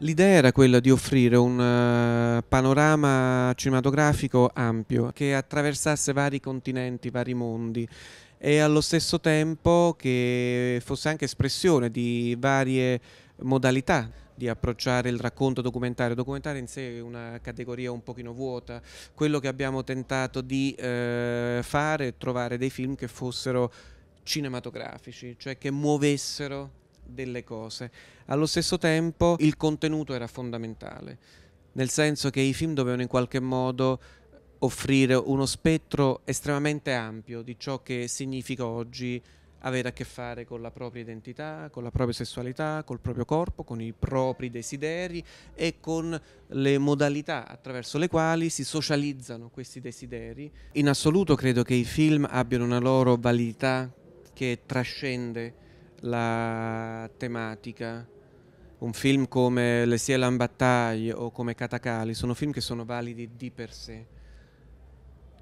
L'idea era quella di offrire un eh, panorama cinematografico ampio che attraversasse vari continenti, vari mondi e allo stesso tempo che fosse anche espressione di varie modalità di approcciare il racconto documentario. Il Documentario in sé è una categoria un pochino vuota. Quello che abbiamo tentato di eh, fare è trovare dei film che fossero cinematografici, cioè che muovessero delle cose. Allo stesso tempo il contenuto era fondamentale, nel senso che i film dovevano in qualche modo offrire uno spettro estremamente ampio di ciò che significa oggi avere a che fare con la propria identità, con la propria sessualità, col proprio corpo, con i propri desideri e con le modalità attraverso le quali si socializzano questi desideri. In assoluto credo che i film abbiano una loro validità che trascende la tematica. Un film come Le Ciel en Bataille o come Catacali sono film che sono validi di per sé.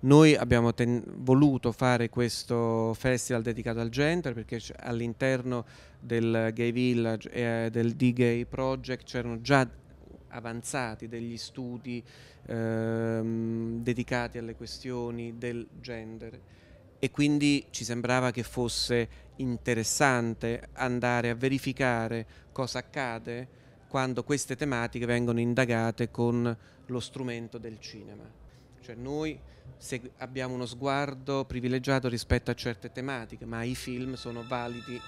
Noi abbiamo voluto fare questo festival dedicato al gender perché all'interno del Gay Village e eh, del D-Gay Project c'erano già avanzati degli studi ehm, dedicati alle questioni del gender e quindi ci sembrava che fosse interessante andare a verificare cosa accade quando queste tematiche vengono indagate con lo strumento del cinema. Cioè noi abbiamo uno sguardo privilegiato rispetto a certe tematiche, ma i film sono validi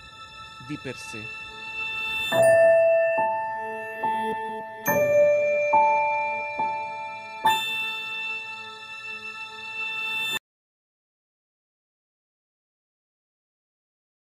di per sé.